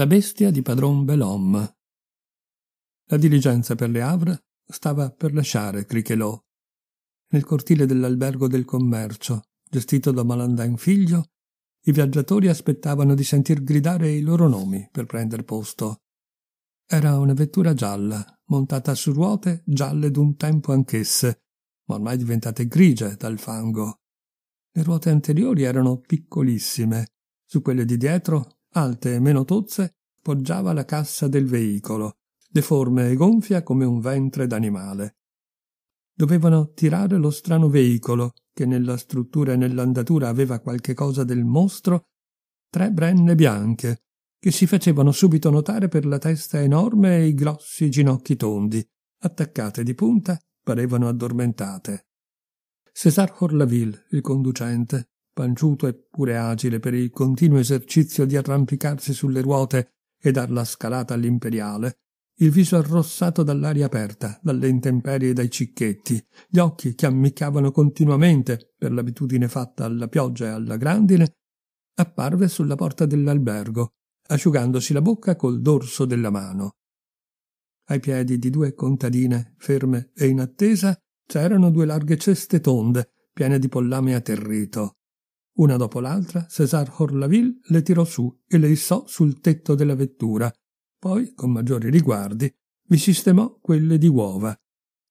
La bestia di padron Belom. La diligenza per Le Havre stava per lasciare Crichelò. Nel cortile dell'albergo del commercio, gestito da Malandain figlio, i viaggiatori aspettavano di sentir gridare i loro nomi per prendere posto. Era una vettura gialla, montata su ruote gialle d'un tempo anch'esse, ma ormai diventate grigie dal fango. Le ruote anteriori erano piccolissime, su quelle di dietro alte e meno tozze, poggiava la cassa del veicolo, deforme e gonfia come un ventre d'animale. Dovevano tirare lo strano veicolo, che nella struttura e nell'andatura aveva qualche cosa del mostro, tre brenne bianche, che si facevano subito notare per la testa enorme e i grossi ginocchi tondi, attaccate di punta, parevano addormentate. Cesar Horlaville, il conducente, panciuto eppure agile per il continuo esercizio di arrampicarsi sulle ruote e dar la scalata all'imperiale, il viso arrossato dall'aria aperta, dalle intemperie e dai cicchetti, gli occhi che ammiccavano continuamente per l'abitudine fatta alla pioggia e alla grandine, apparve sulla porta dell'albergo, asciugandosi la bocca col dorso della mano. Ai piedi di due contadine, ferme e in attesa, c'erano due larghe ceste tonde, piene di pollame atterrito. Una dopo l'altra, César Horlaville le tirò su e le issò sul tetto della vettura. Poi, con maggiori riguardi, vi sistemò quelle di uova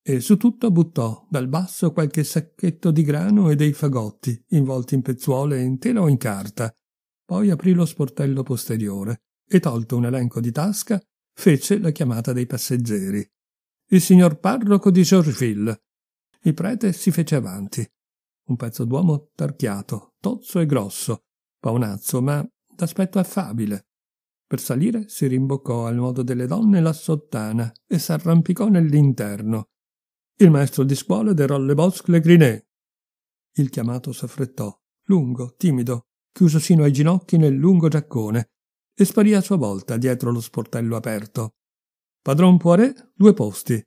e su tutto buttò dal basso qualche sacchetto di grano e dei fagotti, involti in pezzuole in tela o in carta. Poi aprì lo sportello posteriore e, tolto un elenco di tasca, fece la chiamata dei passeggeri. Il signor parroco di Georgeville. Il prete si fece avanti. Un pezzo d'uomo tarchiato, tozzo e grosso, paonazzo, ma d'aspetto affabile. Per salire si rimboccò al modo delle donne la sottana e s'arrampicò nell'interno. Il maestro di scuola derò le bosque le grinè. Il chiamato s'affrettò, lungo, timido, chiuso sino ai ginocchi nel lungo giaccone, e sparì a sua volta dietro lo sportello aperto. Padron Poiré, due posti.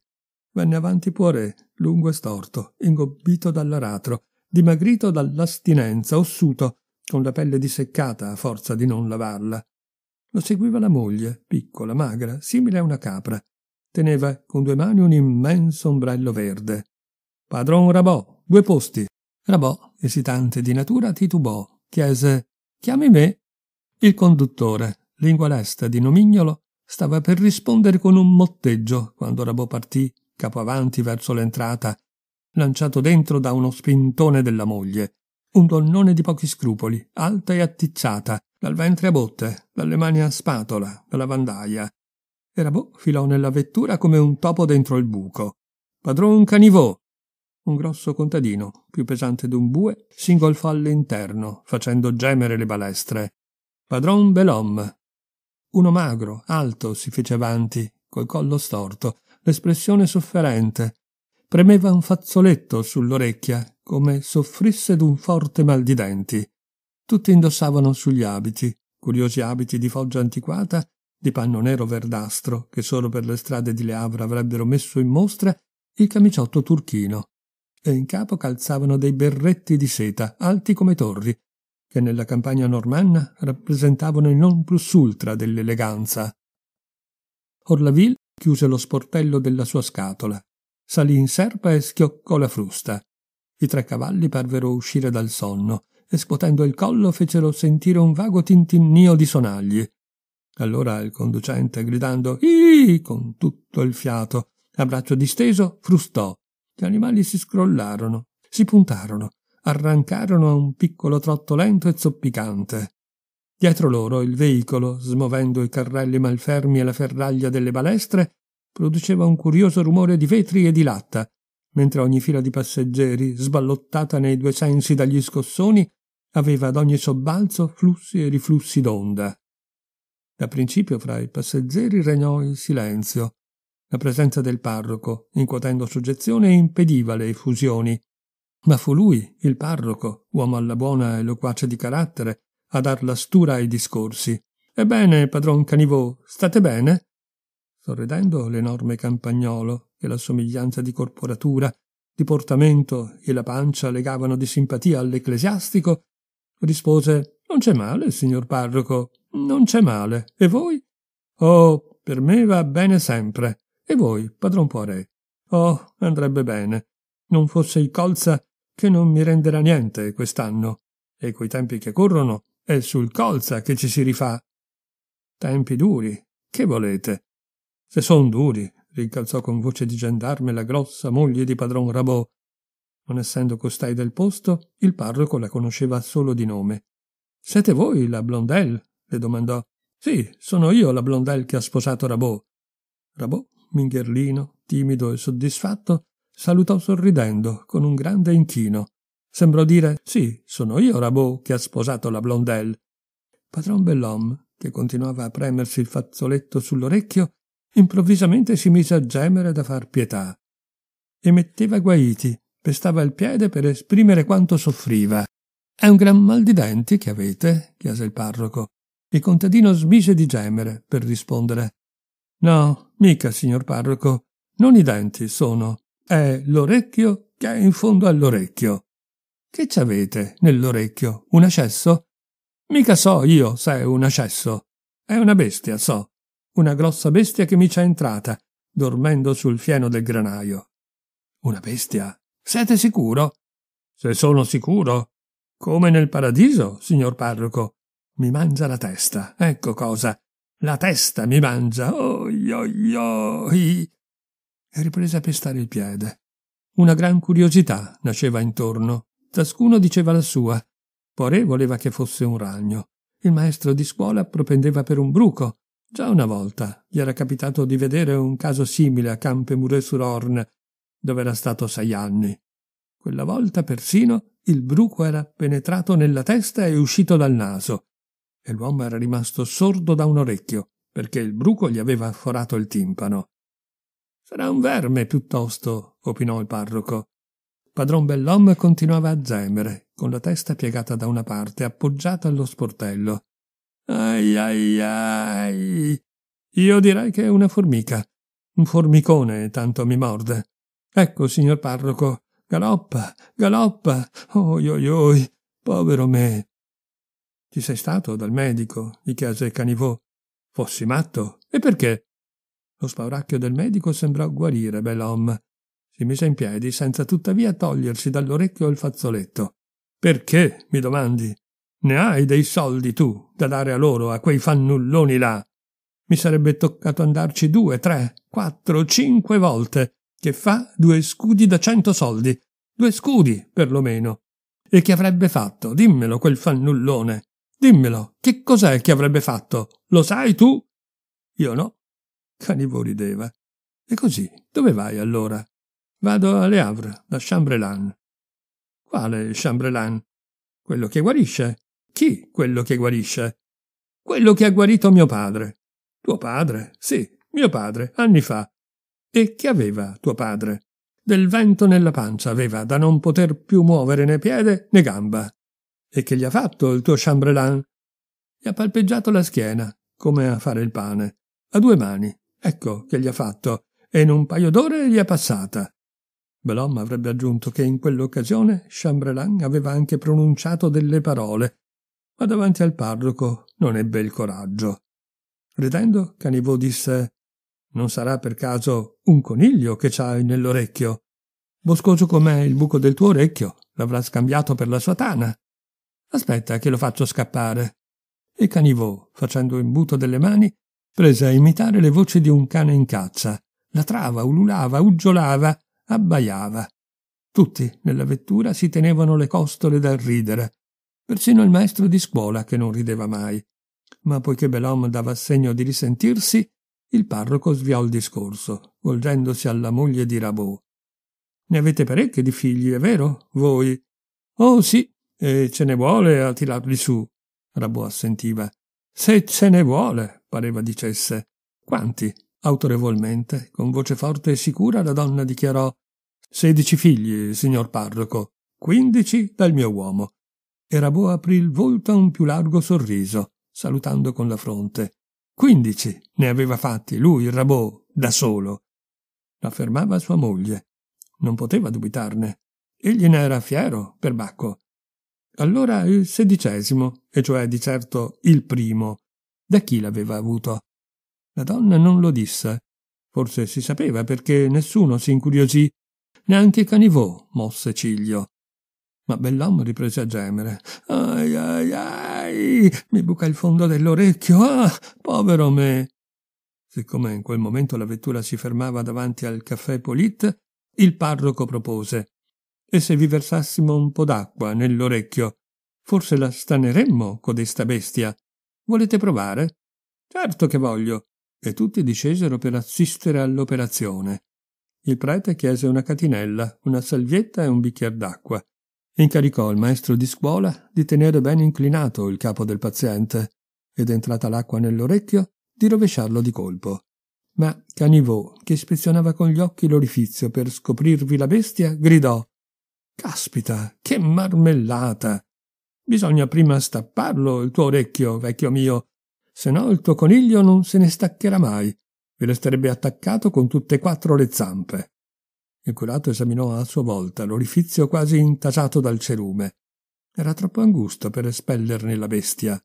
Venne avanti Poiré, lungo e storto, ingobbito dall'aratro, dimagrito dall'astinenza, ossuto, con la pelle disseccata a forza di non lavarla. Lo seguiva la moglie, piccola, magra, simile a una capra. Teneva con due mani un immenso ombrello verde. Padron Rabò, due posti. Rabò, esitante di natura, titubò, chiese Chiami me? Il conduttore, lingua lesta di nomignolo, stava per rispondere con un motteggio quando Rabò partì, capo avanti verso l'entrata, lanciato dentro da uno spintone della moglie. Un donnone di pochi scrupoli, alta e attizzata, dal ventre a botte, dalle mani a spatola, dalla vandaia. E Rabò boh, filò nella vettura come un topo dentro il buco. Padron Canivò! Un grosso contadino, più pesante d'un bue, si ingolfò all'interno, facendo gemere le balestre. Padron Belom! Uno magro, alto, si fece avanti, col collo storto, l'espressione sofferente, Premeva un fazzoletto sull'orecchia, come soffrisse d'un forte mal di denti. Tutti indossavano sugli abiti, curiosi abiti di foggia antiquata, di panno nero verdastro, che solo per le strade di Le Havre avrebbero messo in mostra il camiciotto turchino, e in capo calzavano dei berretti di seta, alti come torri, che nella campagna normanna rappresentavano il non plus ultra dell'eleganza. Orlaville chiuse lo sportello della sua scatola, salì in serpa e schioccò la frusta. I tre cavalli parvero uscire dal sonno e scuotendo il collo fecero sentire un vago tintinnio di sonagli. Allora il conducente, gridando Ih! con tutto il fiato, a braccio disteso, frustò. Gli animali si scrollarono, si puntarono, arrancarono a un piccolo trotto lento e zoppicante. Dietro loro il veicolo, smuovendo i carrelli malfermi e la ferraglia delle balestre, produceva un curioso rumore di vetri e di latta, mentre ogni fila di passeggeri, sballottata nei due sensi dagli scossoni, aveva ad ogni sobbalzo flussi e riflussi d'onda. Da principio fra i passeggeri regnò il silenzio. La presenza del parroco, incuotendo soggezione, impediva le effusioni. Ma fu lui, il parroco, uomo alla buona e loquace di carattere, a dar la stura ai discorsi. Ebbene, padron Canivò, state bene? sorridendo l'enorme campagnolo che la somiglianza di corporatura, di portamento e la pancia legavano di simpatia all'ecclesiastico, rispose Non c'è male, signor parroco, non c'è male. E voi? Oh, per me va bene sempre. E voi, padron Poiré? Oh, andrebbe bene. Non fosse il colza che non mi renderà niente quest'anno. E coi tempi che corrono, è sul colza che ci si rifà. Tempi duri, che volete? Se son duri, rincalzò con voce di gendarme la grossa moglie di padron Rabò. Non essendo costai del posto, il parroco la conosceva solo di nome. Siete voi la Blondelle? le domandò. Sì, sono io la Blondelle che ha sposato Rabò. Rabò, mingherlino, timido e soddisfatto, salutò sorridendo con un grande inchino. Sembrò dire Sì, sono io Rabò che ha sposato la Blondelle. Padron Bellom, che continuava a premersi il fazzoletto sull'orecchio, improvvisamente si mise a gemere da far pietà. e metteva guaiti, pestava il piede per esprimere quanto soffriva. È un gran mal di denti che avete? chiese il parroco. Il contadino smise di gemere per rispondere. No, mica, signor parroco, non i denti sono, è l'orecchio che è in fondo all'orecchio. Che ci avete nell'orecchio? Un ascesso? Mica so io se è un ascesso. È una bestia, so una grossa bestia che mi c'è entrata, dormendo sul fieno del granaio. Una bestia? Siete sicuro? Se sono sicuro? Come nel paradiso, signor parroco. Mi mangia la testa, ecco cosa. La testa mi mangia. Oh, io, io, i... E riprese a pestare il piede. Una gran curiosità nasceva intorno. Ciascuno diceva la sua. Poré voleva che fosse un ragno. Il maestro di scuola propendeva per un bruco. Già una volta gli era capitato di vedere un caso simile a Campemure sur Orne, dove era stato sei anni. Quella volta persino il bruco era penetrato nella testa e uscito dal naso, e l'uomo era rimasto sordo da un orecchio, perché il bruco gli aveva forato il timpano. Sarà un verme piuttosto, opinò il parroco. Padron Bellom continuava a gemere, con la testa piegata da una parte, appoggiata allo sportello. Ai ai ai. Io direi che è una formica. Un formicone tanto mi morde. Ecco, signor parroco, galoppa, galoppa. Oi oi oi, povero me. Ci sei stato dal medico? gli chiese Canivò. Fossi matto? E perché? Lo spauracchio del medico sembrò guarire Belom. Si mise in piedi senza tuttavia togliersi dall'orecchio il fazzoletto. Perché, mi domandi? Ne hai dei soldi tu da dare a loro, a quei fannulloni là. Mi sarebbe toccato andarci due, tre, quattro, cinque volte, che fa due scudi da cento soldi, due scudi perlomeno. E che avrebbe fatto? Dimmelo quel fannullone. Dimmelo, che cos'è che avrebbe fatto? Lo sai tu? Io no. Canivo rideva. E così, dove vai allora? Vado a Le Havre, da Chambrelan. Quale Chambrelan? Quello che guarisce? Chi quello che guarisce? Quello che ha guarito mio padre. Tuo padre? Sì, mio padre, anni fa. E che aveva tuo padre? Del vento nella pancia aveva, da non poter più muovere né piede né gamba. E che gli ha fatto il tuo chambrelan? Gli ha palpeggiato la schiena, come a fare il pane. A due mani. Ecco che gli ha fatto. E in un paio d'ore gli è passata. Belom avrebbe aggiunto che in quell'occasione Chambrelan aveva anche pronunciato delle parole ma davanti al parroco non ebbe il coraggio. Ridendo, Canivò disse Non sarà per caso un coniglio che c'hai nell'orecchio? Boscoso com'è il buco del tuo orecchio, l'avrà scambiato per la sua tana. Aspetta che lo faccio scappare. E Canivò, facendo imbuto delle mani, prese a imitare le voci di un cane in caccia. La trava, ululava, uggiolava, abbaiava. Tutti nella vettura si tenevano le costole dal ridere persino il maestro di scuola che non rideva mai. Ma poiché Belom dava segno di risentirsi, il parroco sviò il discorso, volgendosi alla moglie di Rabò. Ne avete parecchi di figli, è vero? Voi? Oh sì, e ce ne vuole a tirarli su. Rabò assentiva. Se ce ne vuole, pareva dicesse. Quanti? Autorevolmente, con voce forte e sicura, la donna dichiarò Sedici figli, signor parroco, quindici dal mio uomo e Rabò aprì il volto a un più largo sorriso, salutando con la fronte. Quindici ne aveva fatti lui, il Rabò, da solo. L'affermava sua moglie. Non poteva dubitarne. Egli ne era fiero, perbacco. Allora il sedicesimo, e cioè di certo il primo, da chi l'aveva avuto? La donna non lo disse. Forse si sapeva perché nessuno si incuriosì, neanche Canivò mosse ciglio. Ma Bell'uomo riprese a gemere. Ai ai ai! Mi buca il fondo dell'orecchio! Ah, povero me! Siccome in quel momento la vettura si fermava davanti al caffè Polit, il parroco propose. E se vi versassimo un po' d'acqua nell'orecchio? Forse la staneremmo, codesta bestia. Volete provare? Certo che voglio. E tutti discesero per assistere all'operazione. Il prete chiese una catinella, una salvietta e un bicchier d'acqua incaricò il maestro di scuola di tenere ben inclinato il capo del paziente ed entrata l'acqua nell'orecchio di rovesciarlo di colpo. Ma Canivò, che ispezionava con gli occhi l'orifizio per scoprirvi la bestia, gridò Caspita, che marmellata! Bisogna prima stapparlo il tuo orecchio, vecchio mio, se no il tuo coniglio non se ne staccherà mai e resterebbe attaccato con tutte e quattro le zampe. Il curato esaminò a sua volta l'orifizio quasi intasato dal cerume. Era troppo angusto per espellerne la bestia.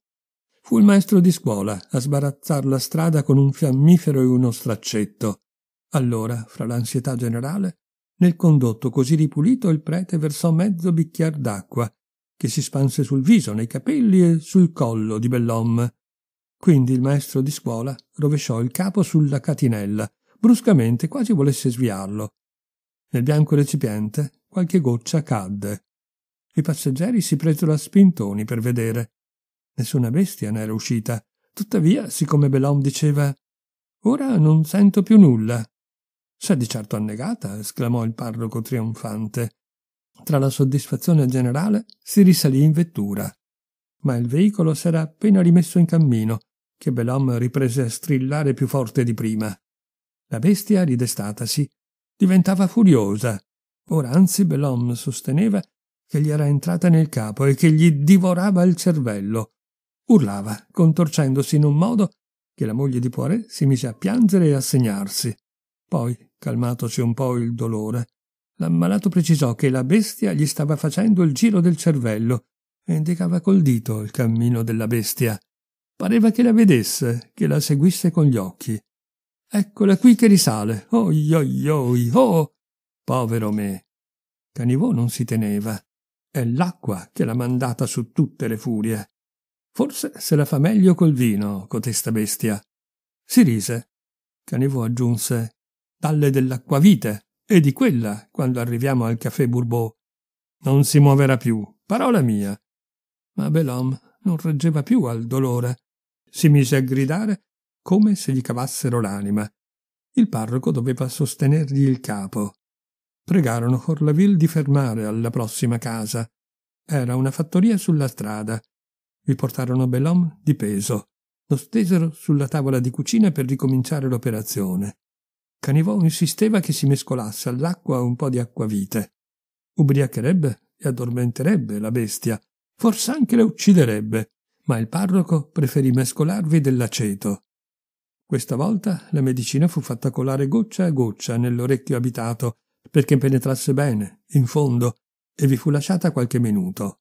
Fu il maestro di scuola a sbarazzar la strada con un fiammifero e uno straccetto. Allora, fra l'ansietà generale, nel condotto così ripulito il prete versò mezzo bicchier d'acqua, che si spanse sul viso, nei capelli e sul collo di Bellom. Quindi il maestro di scuola rovesciò il capo sulla catinella, bruscamente quasi volesse sviarlo, nel bianco recipiente qualche goccia cadde. I passeggeri si presero a spintoni per vedere. Nessuna bestia ne era uscita. Tuttavia, siccome Belon diceva Ora non sento più nulla. S'è di certo annegata, esclamò il parroco trionfante. Tra la soddisfazione generale si risalì in vettura. Ma il veicolo s'era appena rimesso in cammino, che Belom riprese a strillare più forte di prima. La bestia, ridestatasi, diventava furiosa. Ora anzi Belom sosteneva che gli era entrata nel capo e che gli divorava il cervello. Urlava, contorcendosi in un modo che la moglie di Poiré si mise a piangere e a segnarsi. Poi, calmatosi un po' il dolore, l'ammalato precisò che la bestia gli stava facendo il giro del cervello e indicava col dito il cammino della bestia. Pareva che la vedesse, che la seguisse con gli occhi. Eccola qui che risale. Oi, oi, oi, oh! Povero me. Canivò non si teneva. È l'acqua che l'ha mandata su tutte le furie. Forse se la fa meglio col vino, cotesta bestia. Si rise. Canivò aggiunse: Dalle dell'acquavite e di quella quando arriviamo al caffè Bourbon. Non si muoverà più, parola mia. Ma Belom non reggeva più al dolore. Si mise a gridare come se gli cavassero l'anima. Il parroco doveva sostenergli il capo. Pregarono Horlaville di fermare alla prossima casa. Era una fattoria sulla strada. Vi portarono Belhomme di peso. Lo stesero sulla tavola di cucina per ricominciare l'operazione. Canivò insisteva che si mescolasse all'acqua un po' di acquavite. Ubriacherebbe e addormenterebbe la bestia, forse anche la ucciderebbe, ma il parroco preferì mescolarvi dell'aceto. Questa volta la medicina fu fatta colare goccia a goccia nell'orecchio abitato perché penetrasse bene, in fondo, e vi fu lasciata qualche minuto.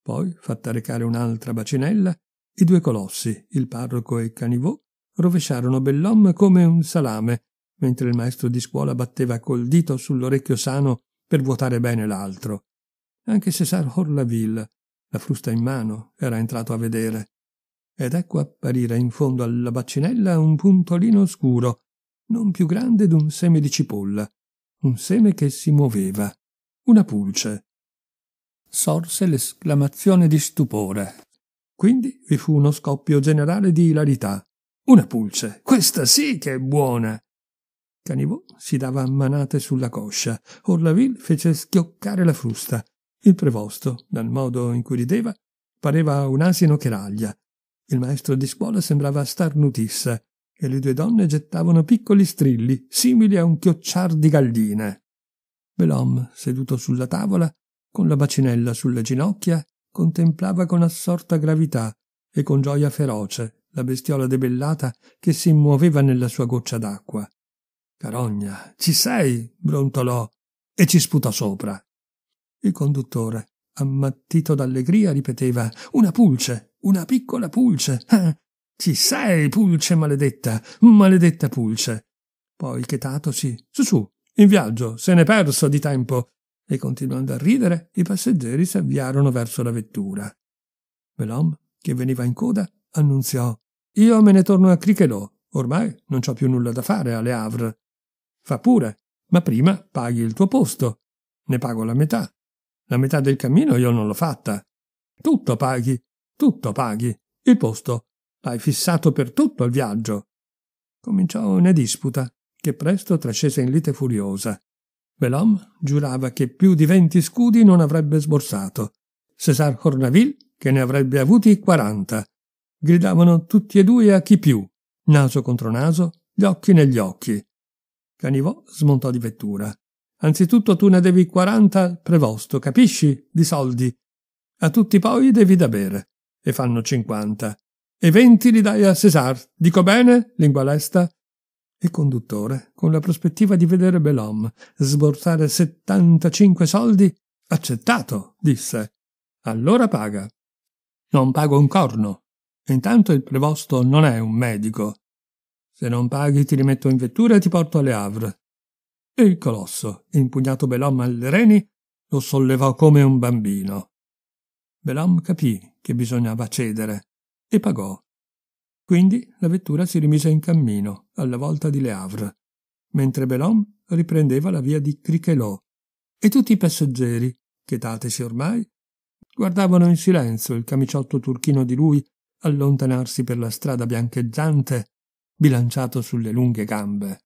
Poi, fatta recare un'altra bacinella, i due colossi, il parroco e Canivò, rovesciarono Bellom come un salame, mentre il maestro di scuola batteva col dito sull'orecchio sano per vuotare bene l'altro. Anche César Horlaville, la frusta in mano, era entrato a vedere ed ecco apparire in fondo alla bacinella un puntolino scuro, non più grande d'un seme di cipolla, un seme che si muoveva, una pulce. Sorse l'esclamazione di stupore. Quindi vi fu uno scoppio generale di ilarità. Una pulce, questa sì che è buona! Canivò si dava manate sulla coscia. Orlaville fece schioccare la frusta. Il prevosto, dal modo in cui rideva, pareva un asino che raglia. Il maestro di scuola sembrava starnutisse e le due donne gettavano piccoli strilli, simili a un chiocciar di galline. Belom, seduto sulla tavola, con la bacinella sulle ginocchia, contemplava con assorta gravità e con gioia feroce la bestiola debellata che si muoveva nella sua goccia d'acqua. Carogna, ci sei? brontolò e ci sputò sopra. Il conduttore, ammattito d'allegria, ripeteva Una pulce, una piccola pulce. Ah, ci sei, pulce maledetta, maledetta pulce. Poi chetatosi, su su, in viaggio, se n'è perso di tempo. E continuando a ridere, i passeggeri si avviarono verso la vettura. Belom, che veniva in coda, annunziò Io me ne torno a Criquelot, ormai non c'ho più nulla da fare alle Havre. Fa pure, ma prima paghi il tuo posto. Ne pago la metà, la metà del cammino io non l'ho fatta. Tutto paghi, tutto paghi. Il posto l'hai fissato per tutto il viaggio. Cominciò una disputa che presto trascese in lite furiosa. Belom giurava che più di venti scudi non avrebbe sborsato. Cesar Cornaville che ne avrebbe avuti quaranta. Gridavano tutti e due a chi più, naso contro naso, gli occhi negli occhi. Canivò smontò di vettura. Anzitutto tu ne devi 40 prevosto, capisci? Di soldi. A tutti poi devi da bere. E fanno 50. E 20 li dai a Cesar. Dico bene? Lingua lesta. Il conduttore, con la prospettiva di vedere Belom sborsare 75 soldi, accettato, disse. Allora paga. Non pago un corno. Intanto il prevosto non è un medico. Se non paghi ti rimetto in vettura e ti porto alle Havre il colosso, impugnato Belam alle reni, lo sollevò come un bambino. Belam capì che bisognava cedere e pagò. Quindi la vettura si rimise in cammino, alla volta di Le Havre, mentre Belam riprendeva la via di Crichelot e tutti i passeggeri, chetatesi ormai, guardavano in silenzio il camiciotto turchino di lui allontanarsi per la strada biancheggiante, bilanciato sulle lunghe gambe.